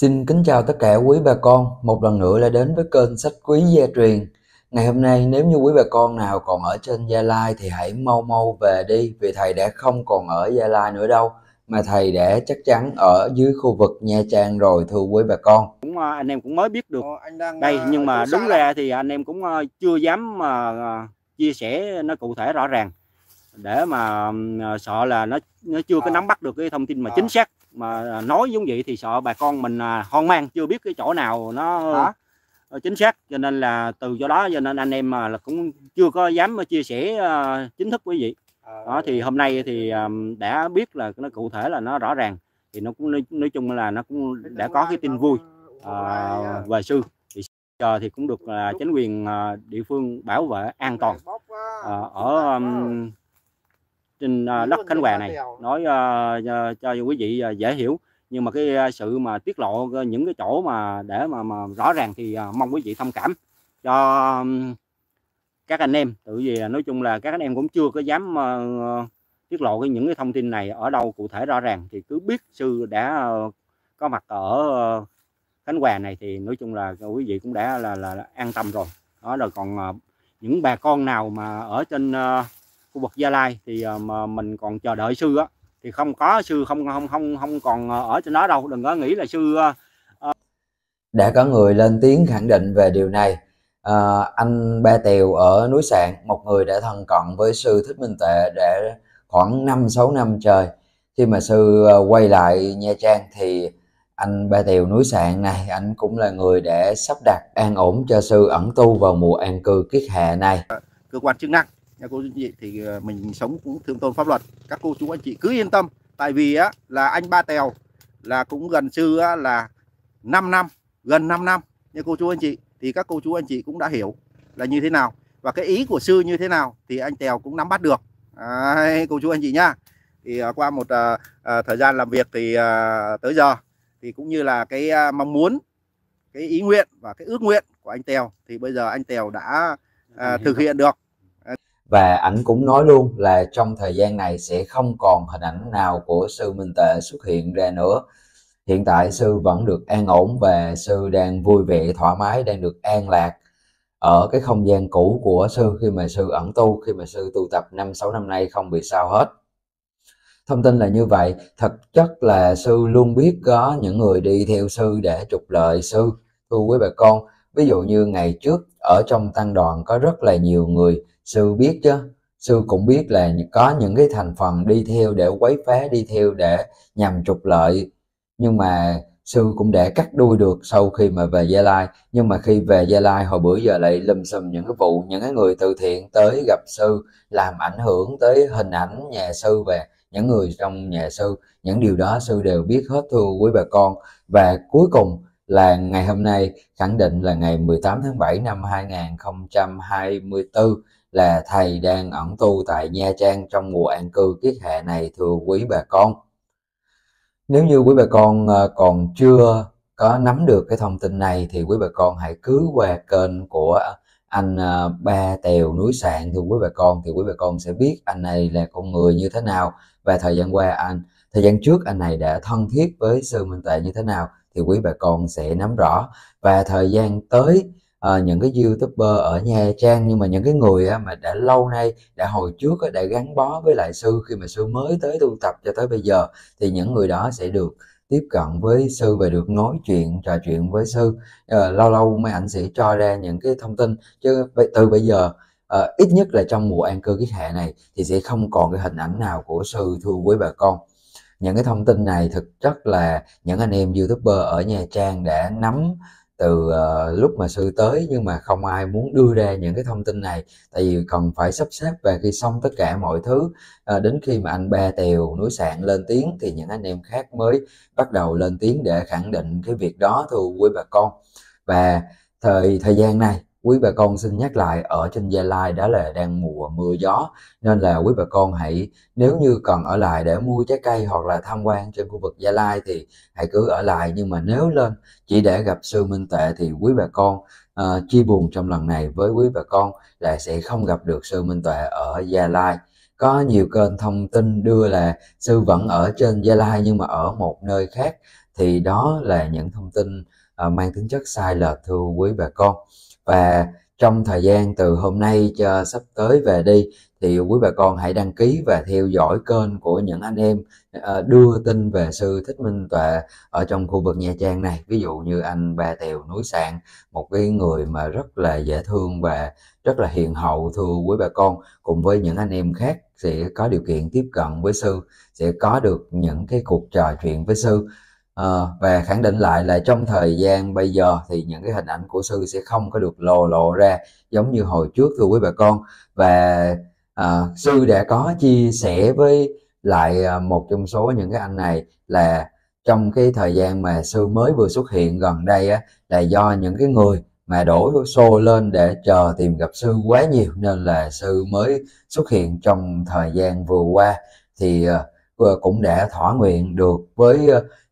Xin kính chào tất cả quý bà con, một lần nữa lại đến với kênh sách quý gia truyền. Ngày hôm nay nếu như quý bà con nào còn ở trên Gia Lai thì hãy mau mau về đi vì thầy đã không còn ở Gia Lai nữa đâu mà thầy đã chắc chắn ở dưới khu vực Nha Trang rồi thưa quý bà con. Cũng ờ, anh em cũng mới biết được. Ờ, anh đang đây ờ, nhưng mà đúng ra thì anh em cũng ờ, chưa dám mà chia sẻ nó cụ thể rõ ràng để mà sợ là nó nó chưa à. có nắm bắt được cái thông tin mà à. chính xác mà à, nói giống vậy thì sợ bà con mình à, hoang mang chưa biết cái chỗ nào nó Hả? chính xác cho nên là từ do đó cho nên anh em à, là cũng chưa có dám chia sẻ chính thức quý vị ờ, đó thì hôm nay thì đã biết là nó cụ thể là nó rõ ràng thì nó cũng nói chung là nó cũng đã có cái tin vui à, về sư thì giờ thì cũng được là chính quyền địa phương bảo vệ an toàn à, ở trên à, đất Khánh Hòa này nói à, à, cho quý vị dễ hiểu nhưng mà cái sự mà tiết lộ những cái chỗ mà để mà, mà rõ ràng thì mong quý vị thông cảm cho các anh em tự vì nói chung là các anh em cũng chưa có dám uh, tiết lộ cái những cái thông tin này ở đâu cụ thể rõ ràng thì cứ biết sư đã uh, có mặt ở uh, Khánh Hòa này thì nói chung là quý vị cũng đã là, là, là an tâm rồi đó rồi còn uh, những bà con nào mà ở trên uh, khu vực gia lai thì ờ, mà mình còn chờ đợi sư á thì không có sư không không không không còn ờ, ở trên đó đâu đừng có nghĩ là sư uh... đã có người lên tiếng khẳng định về điều này à, anh Ba Tiều ở núi Sạn một người đã thân cận với sư Thích Minh Tệ để khoảng 5-6 năm trời khi mà sư quay lại Nha Trang thì anh Ba Tiều núi Sạn này anh cũng là người để sắp đặt an ổn cho sư ẩn tu vào mùa an cư kiết hạ này cơ quan chức năng nha cô chú anh chị thì ờ, mình sống cũng thương tôn pháp luật các cô chú anh chị cứ yên tâm tại vì á là anh ba tèo là cũng gần sư á, là 5 năm gần 5 năm nha cô chú anh chị thì các cô chú anh chị cũng đã hiểu là như thế nào và cái ý của sư như thế nào thì anh tèo cũng nắm bắt được à, cô chú anh chị nhá thì ờ, qua một uh, uh, thời gian làm việc thì uh, tới giờ thì cũng như là cái uh, mong muốn cái ý nguyện và cái ước nguyện của anh tèo thì bây giờ anh tèo đã uh, thực hiện được và ảnh cũng nói luôn là trong thời gian này sẽ không còn hình ảnh nào của sư Minh Tệ xuất hiện ra nữa hiện tại sư vẫn được an ổn và sư đang vui vẻ thoải mái đang được an lạc ở cái không gian cũ của sư khi mà sư ẩn tu khi mà sư tu tập năm sáu năm nay không bị sao hết thông tin là như vậy thực chất là sư luôn biết có những người đi theo sư để trục lợi sư thưa quý bà con ví dụ như ngày trước ở trong tăng đoàn có rất là nhiều người sư biết chứ sư cũng biết là có những cái thành phần đi theo để quấy phá đi theo để nhằm trục lợi nhưng mà sư cũng để cắt đuôi được sau khi mà về gia lai nhưng mà khi về gia lai hồi bữa giờ lại lùm xùm những cái vụ những cái người từ thiện tới gặp sư làm ảnh hưởng tới hình ảnh nhà sư về những người trong nhà sư những điều đó sư đều biết hết thưa quý bà con và cuối cùng là ngày hôm nay khẳng định là ngày 18 tháng 7 năm 2024 là thầy đang ẩn tu tại Nha Trang trong mùa an cư kiết hạ này thưa quý bà con. Nếu như quý bà con ờ, còn chưa có nắm được cái thông tin này thì quý bà con hãy cứ qua kênh của anh ờ, Ba Tèo Núi Sạn thưa quý bà con thì quý bà con sẽ biết anh này là con người như thế nào và thời gian qua anh thời gian trước anh này đã thân thiết với sư Minh Tệ như thế nào thì quý bà con sẽ nắm rõ và thời gian tới à, những cái youtuber ở Nha Trang nhưng mà những cái người á, mà đã lâu nay đã hồi trước á, đã gắn bó với lại sư khi mà sư mới tới tu tập cho tới bây giờ thì những người đó sẽ được tiếp cận với sư và được nói chuyện trò chuyện với sư à, lâu lâu mấy ảnh sẽ cho ra những cái thông tin chứ từ bây giờ à, ít nhất là trong mùa an cư kiết hệ này thì sẽ không còn cái hình ảnh nào của sư thưa quý bà con những cái thông tin này thực chất là những anh em youtuber ở nha trang đã nắm từ uh, lúc mà sư tới nhưng mà không ai muốn đưa ra những cái thông tin này tại vì cần phải sắp xếp và khi xong tất cả mọi thứ uh, đến khi mà anh ba tèo núi sạn lên tiếng thì những anh em khác mới bắt đầu lên tiếng để khẳng định cái việc đó thưa quý bà con và thời thời gian này quý bà con xin nhắc lại ở trên Gia Lai đó là đang mùa mưa gió nên là quý bà con hãy nếu như cần ở lại để mua trái cây hoặc là tham quan trên khu vực Gia Lai thì hãy cứ ở lại nhưng mà nếu lên chỉ để gặp sư Minh Tệ thì quý bà con uh, chia buồn trong lần này với quý bà con là sẽ không gặp được sư Minh Tuệ ở Gia Lai có nhiều kênh thông tin đưa là sư vẫn ở trên Gia Lai nhưng mà ở một nơi khác thì đó là những thông tin À, mang tính chất sai lệch thưa quý bà con và trong thời gian từ hôm nay cho sắp tới về đi thì quý bà con hãy đăng ký và theo dõi kênh của những anh em à, đưa tin về sư thích minh tuệ ở trong khu vực nha trang này ví dụ như anh bà tèo núi sạn một cái người mà rất là dễ thương và rất là hiền hậu thưa quý bà con cùng với những anh em khác sẽ có điều kiện tiếp cận với sư sẽ có được những cái cuộc trò chuyện với sư à, và khẳng định lại là trong thời gian bây giờ thì những cái hình ảnh của sư sẽ không có được lộ lộ ra giống như hồi trước thưa quý bà con và à, sư đã có chia sẻ với lại ờ, một trong số những cái anh này là trong cái thời gian mà sư mới vừa xuất hiện gần đây á, là do những cái người mà đổ xô lên để chờ tìm gặp sư quá nhiều nên là sư mới xuất hiện trong thời gian vừa qua thì cũng đã thỏa nguyện được với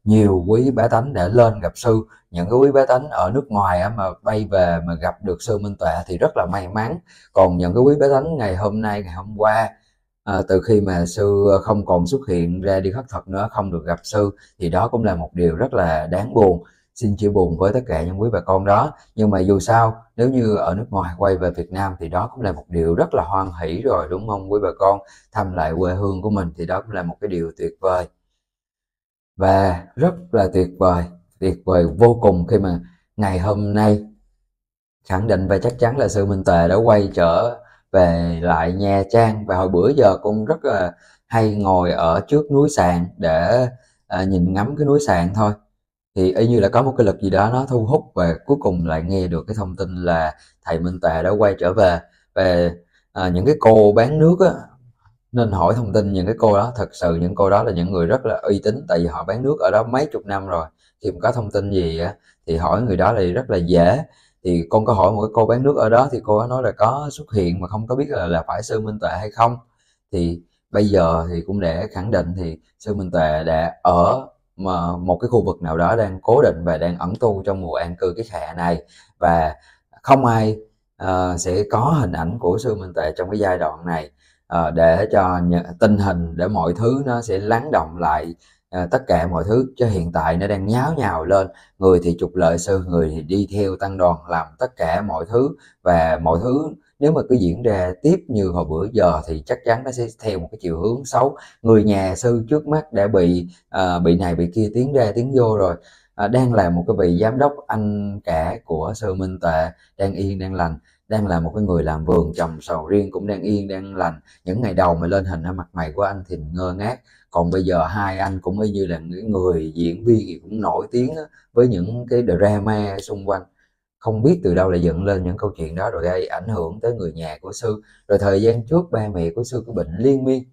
nhiều quý bá tánh để lên gặp sư những cái quý bá tánh ở nước ngoài mà bay về mà gặp được sư minh tuệ thì rất là may mắn còn những cái quý bá tánh ngày hôm nay ngày hôm qua à, từ khi mà sư không còn xuất hiện ra đi khất thật nữa không được gặp sư thì đó cũng là một điều rất là đáng buồn xin chia buồn với tất cả những quý bà con đó nhưng mà dù sao nếu như ở nước ngoài quay về Việt Nam thì đó cũng là một điều rất là hoan hỷ rồi đúng không quý bà con thăm lại quê hương của mình thì đó cũng là một cái điều tuyệt vời và rất là tuyệt vời tuyệt vời vô cùng khi mà ngày hôm nay khẳng định và chắc chắn là sư minh tề đã quay trở về lại nha trang và hồi bữa giờ cũng rất là hay ngồi ở trước núi sạn để à, nhìn ngắm cái núi sạn thôi thì y như là có một cái lực gì đó nó thu hút và cuối cùng lại nghe được cái thông tin là thầy minh tề đã quay trở về về à, những cái cô bán nước á, nên hỏi thông tin những cái cô đó thật sự những cô đó là những người rất là uy tín tại vì họ bán nước ở đó mấy chục năm rồi thì có thông tin gì thì hỏi người đó là rất là dễ thì con có hỏi một cái cô bán nước ở đó thì cô ấy nói là có xuất hiện mà không có biết là, là phải sư minh tuệ hay không thì bây giờ thì cũng để khẳng định thì sư minh tuệ đã ở mà một cái khu vực nào đó đang cố định và đang ẩn tu trong mùa an cư cái khệ này và không ai uh, sẽ có hình ảnh của sư minh tuệ trong cái giai đoạn này Ờ, để cho tình hình để mọi thứ nó sẽ lắng động lại ờ, tất cả mọi thứ cho hiện tại nó đang nháo nhào lên người thì trục lợi sư người thì đi theo tăng đoàn làm tất cả mọi thứ và mọi thứ nếu mà cứ diễn ra tiếp như hồi bữa giờ thì chắc chắn nó sẽ theo một cái chiều hướng xấu người nhà sư trước mắt đã bị à, bị này bị kia tiếng ra tiếng vô rồi à, đang là một cái vị giám đốc anh cả của sư minh tệ đang yên đang lành đang là một cái người làm vườn trồng sầu riêng cũng đang yên đang lành những ngày đầu mà lên hình ở mặt mày của anh thì ngơ ngác còn bây giờ hai anh cũng y như là những người diễn viên cũng nổi tiếng với những cái drama xung quanh không biết từ đâu lại dựng lên những câu chuyện đó rồi gây ảnh hưởng tới người nhà của sư rồi thời gian trước ba mẹ của sư có bệnh liên miên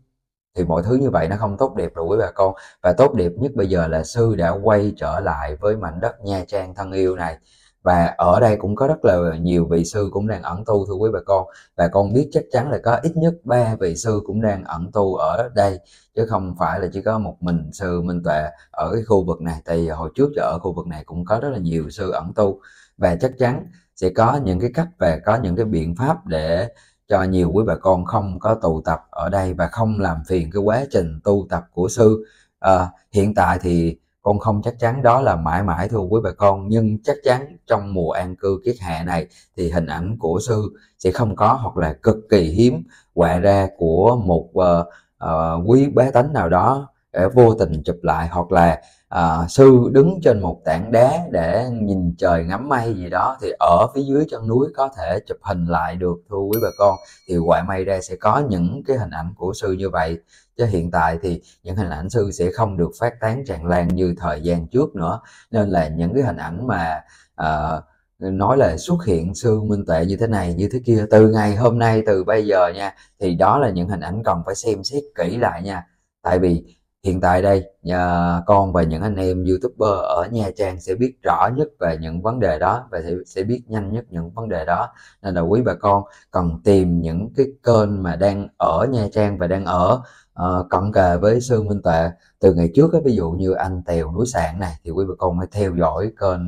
thì mọi thứ như vậy nó không tốt đẹp rồi quý bà con và tốt đẹp nhất bây giờ là sư đã quay trở lại với mảnh đất nha trang thân yêu này và ở đây cũng có rất là nhiều vị sư cũng đang ẩn tu thưa quý bà con và con biết chắc chắn là có ít nhất ba vị sư cũng đang ẩn tu ở đây chứ không phải là chỉ có một mình sư minh tuệ ở cái khu vực này tại vì hồi trước giờ ở khu vực này cũng có rất là nhiều sư ẩn tu và chắc chắn sẽ có những cái cách và có những cái biện pháp để cho nhiều quý bà con không có tụ tập ở đây và không làm phiền cái quá trình tu tập của sư à, hiện tại thì con không chắc chắn đó là mãi mãi thưa quý bà con nhưng chắc chắn trong mùa an cư kiết hạ này thì hình ảnh của sư sẽ không có hoặc là cực kỳ hiếm quạ ra của một uh, uh, quý bá tánh nào đó để vô tình chụp lại hoặc là à, sư đứng trên một tảng đá để nhìn trời ngắm mây gì đó thì ở phía dưới chân núi có thể chụp hình lại được thưa quý bà con thì ngoại mây ra sẽ có những cái hình ảnh của sư như vậy chứ hiện tại thì những hình ảnh sư sẽ không được phát tán tràn lan như thời gian trước nữa nên là những cái hình ảnh mà à, nói là xuất hiện sư minh tệ như thế này như thế kia từ ngày hôm nay từ bây giờ nha thì đó là những hình ảnh cần phải xem xét kỹ lại nha tại vì hiện tại đây nhà con và những anh em youtuber ở Nha Trang sẽ biết rõ nhất về những vấn đề đó và sẽ, sẽ biết nhanh nhất những vấn đề đó nên là quý bà con cần tìm những cái kênh mà đang ở Nha Trang và đang ở uh, cận kề với Sư Minh Tuệ từ ngày trước ví dụ như anh Tèo núi Sạn này thì quý bà con hãy theo dõi kênh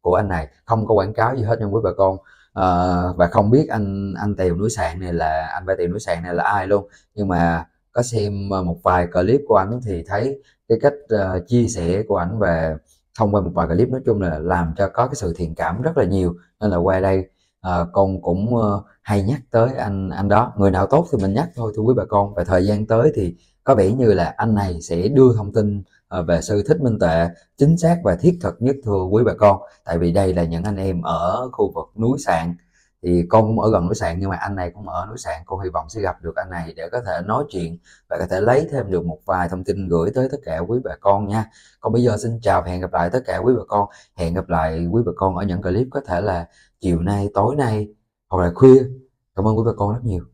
của anh này không có quảng cáo gì hết nhưng quý bà con uh, và không biết anh anh Tèo núi Sạn này là anh ba Tèo núi Sạn này là ai luôn nhưng mà có xem ờ, một vài clip của anh thì thấy cái cách uh, chia sẻ của anh về thông qua một vài clip nói chung là làm cho có cái sự thiện cảm rất là nhiều nên là qua đây uh, con cũng uh, hay nhắc tới anh anh đó người nào tốt thì mình nhắc thôi thưa quý bà con và thời gian tới thì có vẻ như là anh này sẽ đưa thông tin về sư thích minh tuệ chính xác và thiết thực nhất thưa quý bà con tại vì đây là những anh em ở khu vực núi sạn thì con cũng ở gần núi sạn nhưng mà anh này cũng ở núi sạn con hy vọng sẽ gặp được anh này để có thể nói chuyện và có thể lấy thêm được một vài thông tin gửi tới tất cả quý bà con nha còn bây giờ xin chào và hẹn gặp lại tất cả quý bà con hẹn gặp lại quý bà con ở những clip có thể là chiều nay tối nay hoặc là khuya cảm ơn quý bà con rất nhiều